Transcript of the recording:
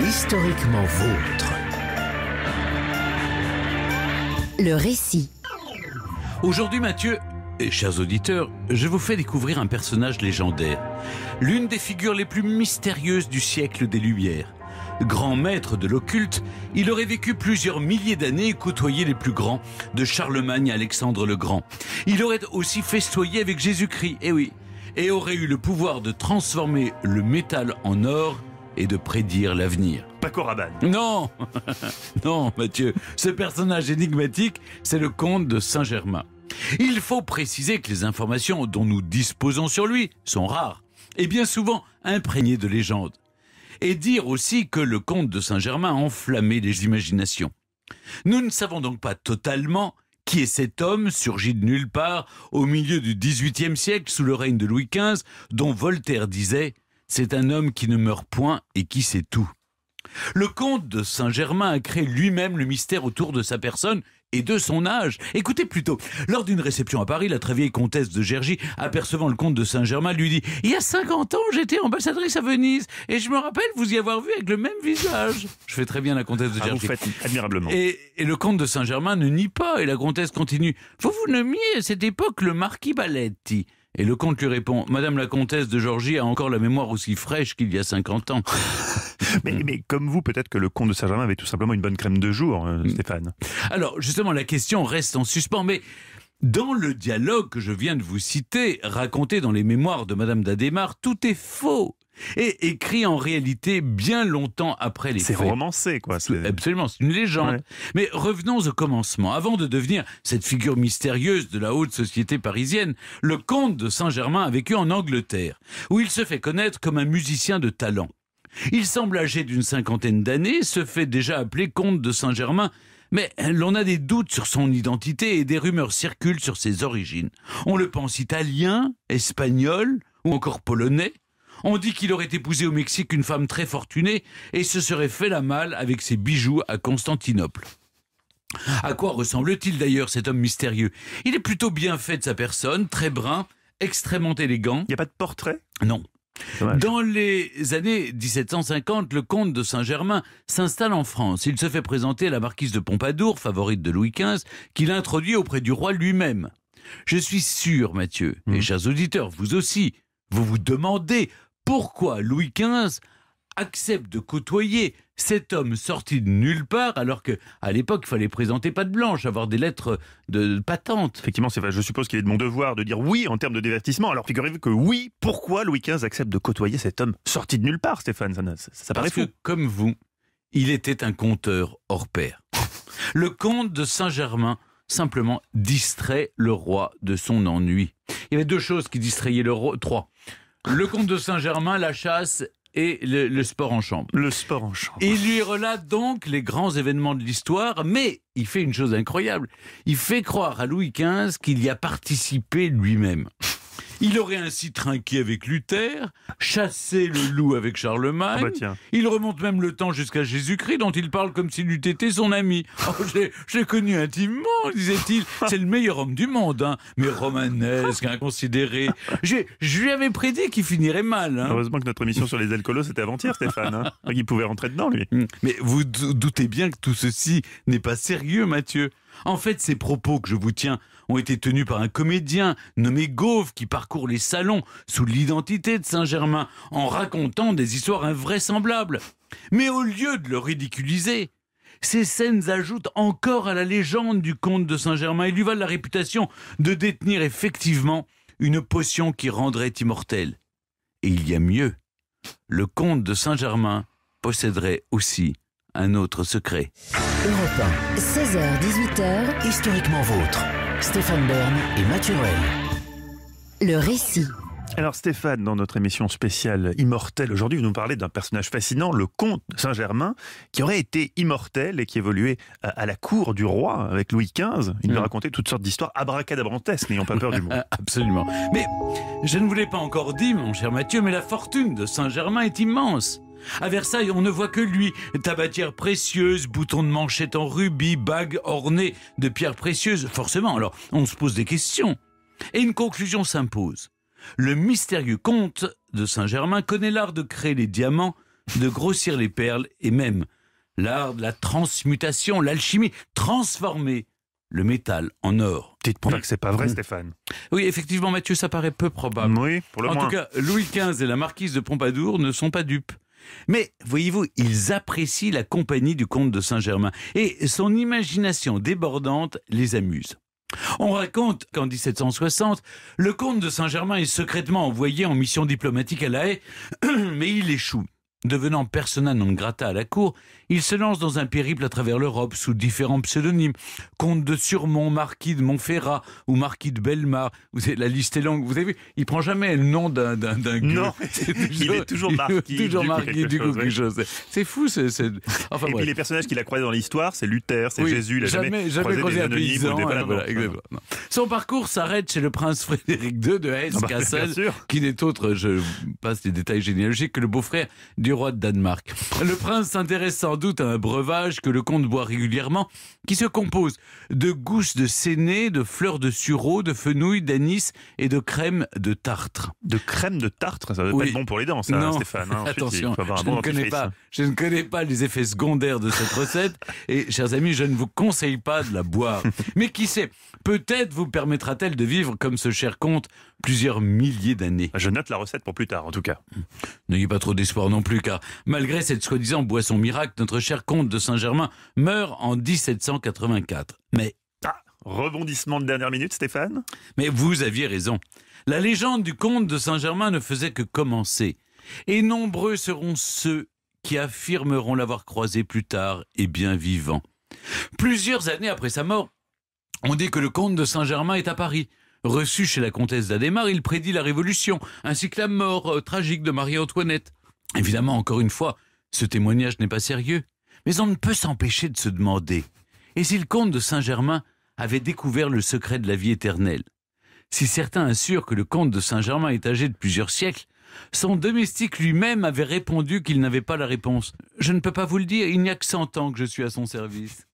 Historiquement vôtre. Le récit. Aujourd'hui, Mathieu, et chers auditeurs, je vous fais découvrir un personnage légendaire, l'une des figures les plus mystérieuses du siècle des Lumières. Grand maître de l'occulte, il aurait vécu plusieurs milliers d'années et côtoyé les plus grands, de Charlemagne à Alexandre le Grand. Il aurait aussi festoyé avec Jésus-Christ, et eh oui, et aurait eu le pouvoir de transformer le métal en or et de prédire l'avenir. Pas Rabanne. Non Non, Mathieu. Ce personnage énigmatique, c'est le comte de Saint-Germain. Il faut préciser que les informations dont nous disposons sur lui sont rares et bien souvent imprégnées de légendes. Et dire aussi que le comte de Saint-Germain enflammait les imaginations. Nous ne savons donc pas totalement qui est cet homme surgi de nulle part au milieu du XVIIIe siècle sous le règne de Louis XV dont Voltaire disait c'est un homme qui ne meurt point et qui sait tout. Le comte de Saint-Germain a créé lui-même le mystère autour de sa personne et de son âge. Écoutez plutôt, lors d'une réception à Paris, la très vieille comtesse de Gergy, apercevant le comte de Saint-Germain, lui dit Il y a 50 ans, j'étais ambassadrice à Venise, et je me rappelle vous y avoir vu avec le même visage. Je fais très bien la comtesse de ah, Gergy. faites admirablement. Et, le comte de Saint-Germain ne nie pas, et la comtesse continue Vous vous nommiez à cette époque le marquis Baletti. Et le comte lui répond Madame la comtesse de Georgie a encore la mémoire aussi fraîche qu'il y a 50 ans. mais, comme vous, peut-être que le comte de Saint-Germain avait tout simplement une bonne crème de jour, euh, mm. Stéphane. Alors, justement, la question reste en suspens, mais. Dans le dialogue que je viens de vous citer, raconté dans les mémoires de Madame d'Adémar, tout est faux et écrit en réalité bien longtemps après les faits. C'est romancé, quoi. Absolument, c'est une légende. Mais revenons au commencement. Avant de devenir cette figure mystérieuse de la haute société parisienne, le comte de Saint-Germain a vécu en Angleterre, où il se fait connaître comme un musicien de talent. Il semble âgé d'une cinquantaine d'années, se fait déjà appeler comte de Saint-Germain, mais l'on a des doutes sur son identité et des rumeurs circulent sur ses origines. On le pense italien, espagnol ou encore polonais, on dit qu'il aurait épousé au Mexique une femme très fortunée et se serait fait la malle avec ses bijoux à Constantinople. À quoi ressemble-t-il d'ailleurs cet homme mystérieux Il est plutôt bien fait de sa personne, très brun, extrêmement élégant. Il n'y a pas de portrait Non. Dans les années 1750, le comte de Saint-Germain s'installe en France. Il se fait présenter à la marquise de Pompadour, favorite de Louis XV, qu'il introduit auprès du roi lui-même. Je suis sûr, Mathieu, mes et mmh. chers auditeurs, vous aussi, vous vous demandez pourquoi Louis XV accepte de côtoyer cet homme sorti de nulle part, alors que à l'époque, il fallait présenter pas de blanche, avoir des lettres de, patente. Effectivement, c'est je suppose qu'il est de mon devoir de dire oui en termes de divertissement. Alors figurez-vous que oui, pourquoi Louis XV accepte de côtoyer cet homme sorti de nulle part, Stéphane Ça, paraît fou. Que, comme vous, il était un conteur hors pair. Le comte de Saint-Germain simplement distrait le roi de son ennui. Il y avait deux choses qui distrayaient le roi, trois le comte de Saint-Germain, la chasse et le, sport en chambre. Le sport en chambre. Il lui relate donc les grands événements de l'histoire, mais il fait une chose incroyable. Il fait croire à Louis XV qu'il y a participé lui-même. Il aurait ainsi trinqué avec Luther, chassé le loup avec Charlemagne. Ah bah il remonte même le temps jusqu'à Jésus-Christ, dont il parle comme s'il eût été son ami. Oh, j'ai connu intimement, disait-il. C'est le meilleur homme du monde, hein. mais romanesque, inconsidéré. Je lui avais prédit qu'il finirait mal. Hein. Heureusement que notre émission sur les alcoolos, c'était avant-hier, Stéphane. Hein. Il pouvait rentrer dedans, lui. Mais vous doutez bien que tout ceci n'est pas sérieux, Mathieu. En fait, ces propos que je vous tiens ont été tenus par un comédien nommé Gauve qui parcourt les salons sous l'identité de Saint-Germain en racontant des histoires invraisemblables. Mais au lieu de le ridiculiser, ces scènes ajoutent encore à la légende du comte de Saint-Germain et lui valent la réputation de détenir effectivement une potion qui rendrait immortel. Et il y a mieux. Le comte de Saint-Germain posséderait aussi un autre secret. Europe 1, 16h-18h, historiquement vôtre. Stéphane Bern et Mathieu Le récit. Alors Stéphane, dans notre émission spéciale Immortel, aujourd'hui vous nous parlez d'un personnage fascinant, le comte Saint-Germain, qui aurait été immortel et qui évoluait à la cour du roi avec Louis XV. Il nous mm. racontait toutes sortes d'histoires abracadabrantesques, n'ayant pas peur du mot. Absolument. Mais je ne vous l'ai pas encore dit, mon cher Mathieu, mais la fortune de Saint-Germain est immense. À Versailles, on ne voit que lui, tabatière précieuse, boutons de manchette en rubis, bagues ornée de pierres précieuses. Forcément, alors, on se pose des questions. Et une conclusion s'impose. Le mystérieux comte de Saint-Germain connaît l'art de créer les diamants, de grossir les perles et même l'art de la transmutation, l'alchimie, transformer le métal en or. Dites pour que c'est pas vrai, mmh. Stéphane. Oui, effectivement, Mathieu, ça paraît peu probable. Oui, pour le en tout cas, Louis XV et la marquise de Pompadour ne sont pas dupes. Mais voyez-vous, ils apprécient la compagnie du comte de Saint-Germain et son imagination débordante les amuse. On raconte qu'en 1760, le comte de Saint-Germain est secrètement envoyé en mission diplomatique à La Haye, mais il échoue. Devenant persona non grata à la cour, il se lance dans un périple à travers l'Europe sous différents pseudonymes. Comte de Surmont, marquis de Montferrat ou marquis de Belmar. Vous avez, la liste est longue. Vous avez vu, il prend jamais le nom d'un d'un Non, il est toujours marquis. C'est fou. Enfin, Et puis les personnages qu'il a croisés dans l'histoire, c'est Luther, c'est Jésus. Il jamais, jamais, croisé, un paysan. Son parcours s'arrête chez le prince Frédéric II de ah bah, hesse cassel qui n'est autre, je passe les détails généalogiques, que le beau-frère du roi de Danemark. Le prince s'intéresse sans doute à un breuvage que le comte boit régulièrement, qui se compose de gousses de séné, de fleurs de sureau, de fenouil, d'anis et de crème de tartre. De crème de tartre Ça doit pas être bon pour les dents, ça, hein, Stéphane. Hein. Attention, je ne connais pas les effets secondaires de cette recette et, chers amis, je ne vous conseille pas de la boire. Mais qui sait, peut-être vous permettra-t-elle de vivre comme ce cher comte plusieurs milliers d'années. Je note la recette pour plus tard, en tout cas. N'ayez pas trop d'espoir non plus car malgré cette soi-disant boisson miracle, notre cher comte de Saint-Germain meurt en 1784. Mais... Ah, rebondissement de dernière minute, Stéphane Mais vous aviez raison. La légende du comte de Saint-Germain ne faisait que commencer. Et nombreux seront ceux qui affirmeront l'avoir croisé plus tard et bien vivant. Plusieurs années après sa mort, on dit que le comte de Saint-Germain est à Paris. Reçu chez la comtesse d'Adhémar, il prédit la Révolution, ainsi que la mort euh, tragique de Marie-Antoinette. Évidemment, encore une fois, ce témoignage n'est pas sérieux, mais on ne peut s'empêcher de se demander, et si le comte de Saint-Germain avait découvert le secret de la vie éternelle Si certains assurent que le comte de Saint-Germain est âgé de plusieurs siècles, son domestique lui-même avait répondu qu'il n'avait pas la réponse. Je ne peux pas vous le dire, il n'y a que cent ans que je suis à son service.